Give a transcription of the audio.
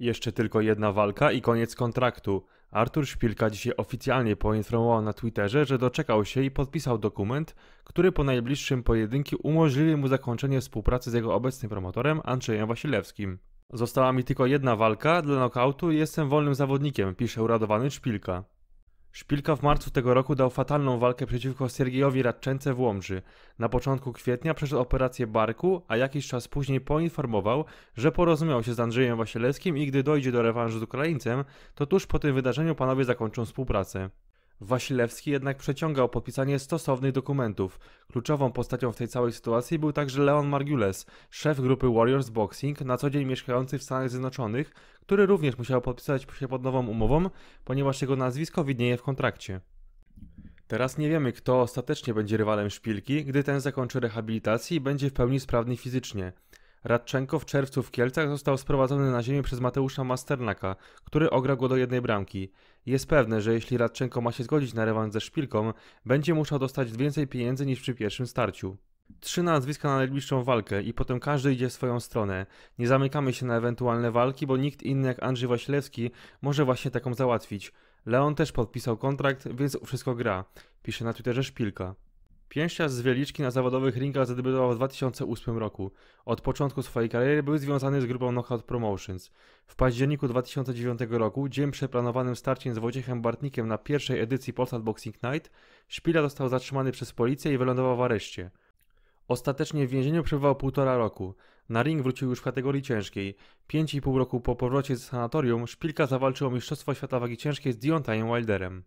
Jeszcze tylko jedna walka i koniec kontraktu. Artur Szpilka dzisiaj oficjalnie poinformował na Twitterze, że doczekał się i podpisał dokument, który po najbliższym pojedynku umożliwi mu zakończenie współpracy z jego obecnym promotorem Andrzejem Wasilewskim. Została mi tylko jedna walka, dla nokautu jestem wolnym zawodnikiem, pisze uradowany Szpilka. Szpilka w marcu tego roku dał fatalną walkę przeciwko Sergiejowi Radczence w Łomży. Na początku kwietnia przeszedł operację barku, a jakiś czas później poinformował, że porozumiał się z Andrzejem Wasilewskim i gdy dojdzie do rewanżu z Ukraińcem, to tuż po tym wydarzeniu panowie zakończą współpracę. Wasilewski jednak przeciągał podpisanie stosownych dokumentów. Kluczową postacią w tej całej sytuacji był także Leon Margules, szef grupy Warriors Boxing, na co dzień mieszkający w Stanach Zjednoczonych, który również musiał podpisać się pod nową umową, ponieważ jego nazwisko widnieje w kontrakcie. Teraz nie wiemy, kto ostatecznie będzie rywalem szpilki, gdy ten zakończy rehabilitację i będzie w pełni sprawny fizycznie. Radczenko w czerwcu w Kielcach został sprowadzony na ziemię przez Mateusza Masternaka, który ograł go do jednej bramki. Jest pewne, że jeśli Radczenko ma się zgodzić na rewanż ze Szpilką, będzie musiał dostać więcej pieniędzy niż przy pierwszym starciu. Trzy nazwiska na najbliższą walkę i potem każdy idzie w swoją stronę. Nie zamykamy się na ewentualne walki, bo nikt inny jak Andrzej Wasilewski może właśnie taką załatwić. Leon też podpisał kontrakt, więc wszystko gra. Pisze na Twitterze Szpilka. Pięściarz z Wieliczki na zawodowych ringach zadebiutował w 2008 roku. Od początku swojej kariery był związany z grupą Knockout Promotions. W październiku 2009 roku, dzień przed planowanym starciem z Wojciechem Bartnikiem na pierwszej edycji Polsat Boxing Night, Szpila został zatrzymany przez policję i wylądował w areszcie. Ostatecznie w więzieniu przebywał półtora roku. Na ring wrócił już w kategorii ciężkiej. 5,5 roku po powrocie z sanatorium Szpilka zawalczył o Mistrzostwo Świata Wagi Ciężkiej z Deontayem Wilderem.